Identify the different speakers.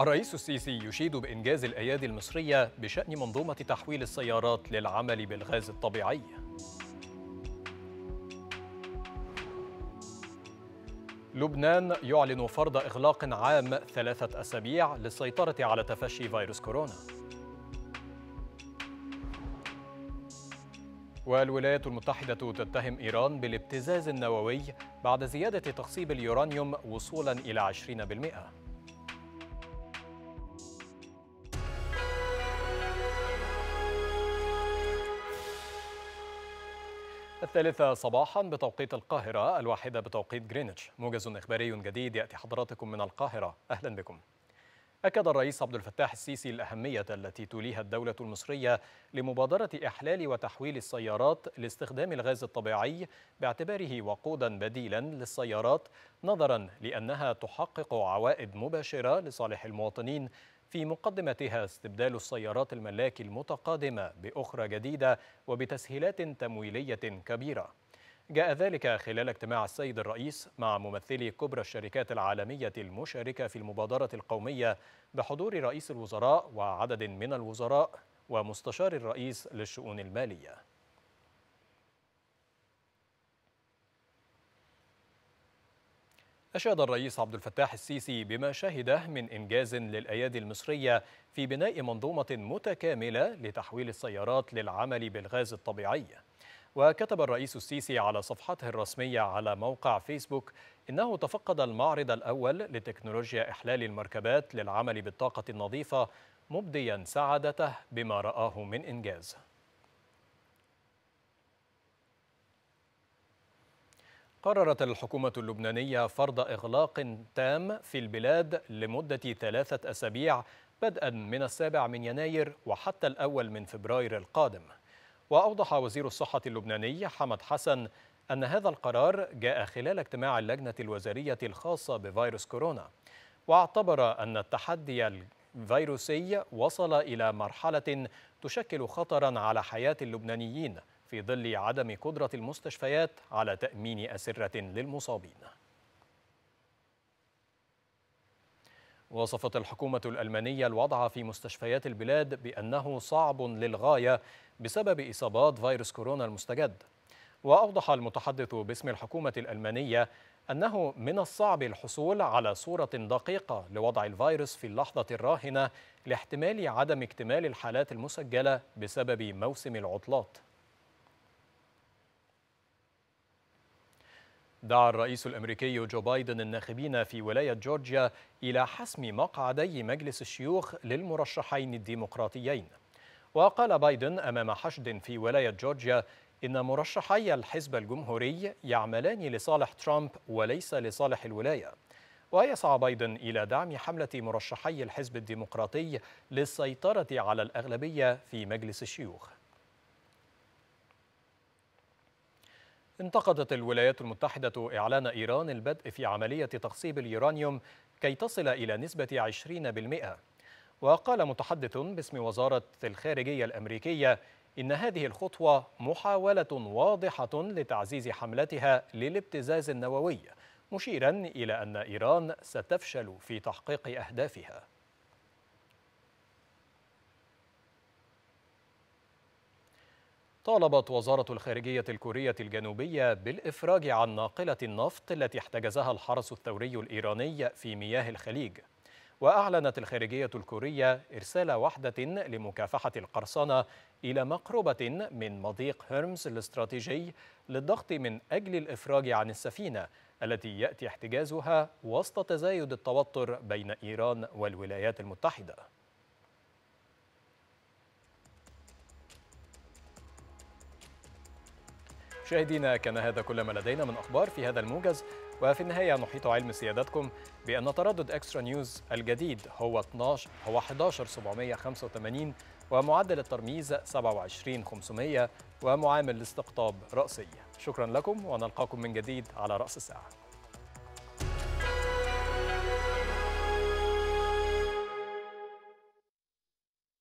Speaker 1: الرئيس السيسي يشيد بإنجاز الأيادي المصرية بشأن منظومة تحويل السيارات للعمل بالغاز الطبيعي لبنان يعلن فرض إغلاق عام ثلاثة أسابيع للسيطرة على تفشي فيروس كورونا والولايات المتحدة تتهم إيران بالابتزاز النووي بعد زيادة تخصيب اليورانيوم وصولاً إلى 20% الثالثة صباحا بتوقيت القاهرة الواحدة بتوقيت جرينتش موجز إخباري جديد يأتي حضراتكم من القاهرة أهلا بكم أكد الرئيس عبد الفتاح السيسي الأهمية التي توليها الدولة المصرية لمبادرة إحلال وتحويل السيارات لاستخدام الغاز الطبيعي باعتباره وقودا بديلا للسيارات نظرا لأنها تحقق عوائد مباشرة لصالح المواطنين في مقدمتها استبدال السيارات الملاك المتقادمة بأخرى جديدة وبتسهيلات تمويلية كبيرة جاء ذلك خلال اجتماع السيد الرئيس مع ممثلي كبرى الشركات العالمية المشاركة في المبادرة القومية بحضور رئيس الوزراء وعدد من الوزراء ومستشار الرئيس للشؤون المالية أشاد الرئيس عبد الفتاح السيسي بما شهده من إنجاز للأيادي المصرية في بناء منظومة متكاملة لتحويل السيارات للعمل بالغاز الطبيعي وكتب الرئيس السيسي على صفحته الرسمية على موقع فيسبوك إنه تفقد المعرض الأول لتكنولوجيا إحلال المركبات للعمل بالطاقة النظيفة مبديا سعادته بما رآه من إنجاز قررت الحكومة اللبنانية فرض إغلاق تام في البلاد لمدة ثلاثة أسابيع بدءا من السابع من يناير وحتى الأول من فبراير القادم وأوضح وزير الصحة اللبناني حمد حسن أن هذا القرار جاء خلال اجتماع اللجنة الوزارية الخاصة بفيروس كورونا واعتبر أن التحدي الفيروسي وصل إلى مرحلة تشكل خطرا على حياة اللبنانيين في ظل عدم قدرة المستشفيات على تأمين أسرة للمصابين وصفت الحكومة الألمانية الوضع في مستشفيات البلاد بأنه صعب للغاية بسبب إصابات فيروس كورونا المستجد وأوضح المتحدث باسم الحكومة الألمانية أنه من الصعب الحصول على صورة دقيقة لوضع الفيروس في اللحظة الراهنة لاحتمال عدم اكتمال الحالات المسجلة بسبب موسم العطلات دعا الرئيس الامريكي جو بايدن الناخبين في ولايه جورجيا الى حسم مقعدي مجلس الشيوخ للمرشحين الديمقراطيين. وقال بايدن امام حشد في ولايه جورجيا ان مرشحي الحزب الجمهوري يعملان لصالح ترامب وليس لصالح الولايه. ويسعى بايدن الى دعم حمله مرشحي الحزب الديمقراطي للسيطره على الاغلبيه في مجلس الشيوخ. انتقدت الولايات المتحدة إعلان إيران البدء في عملية تخصيب اليورانيوم كي تصل إلى نسبة 20% وقال متحدث باسم وزارة الخارجية الأمريكية إن هذه الخطوة محاولة واضحة لتعزيز حملتها للابتزاز النووي مشيرا إلى أن إيران ستفشل في تحقيق أهدافها طالبت وزارة الخارجية الكورية الجنوبية بالإفراج عن ناقلة النفط التي احتجزها الحرس الثوري الإيراني في مياه الخليج وأعلنت الخارجية الكورية إرسال وحدة لمكافحة القرصنة إلى مقربة من مضيق هرمز الاستراتيجي للضغط من أجل الإفراج عن السفينة التي يأتي احتجازها وسط تزايد التوتر بين إيران والولايات المتحدة مشاهدينا كان هذا كل ما لدينا من أخبار في هذا الموجز وفي النهاية نحيط علم سيادتكم بأن تردد إكسترا نيوز الجديد هو 12 هو 11785 ومعدل الترميز 27500 ومعامل الاستقطاب رأسي شكرا لكم ونلقاكم من جديد على رأس الساعة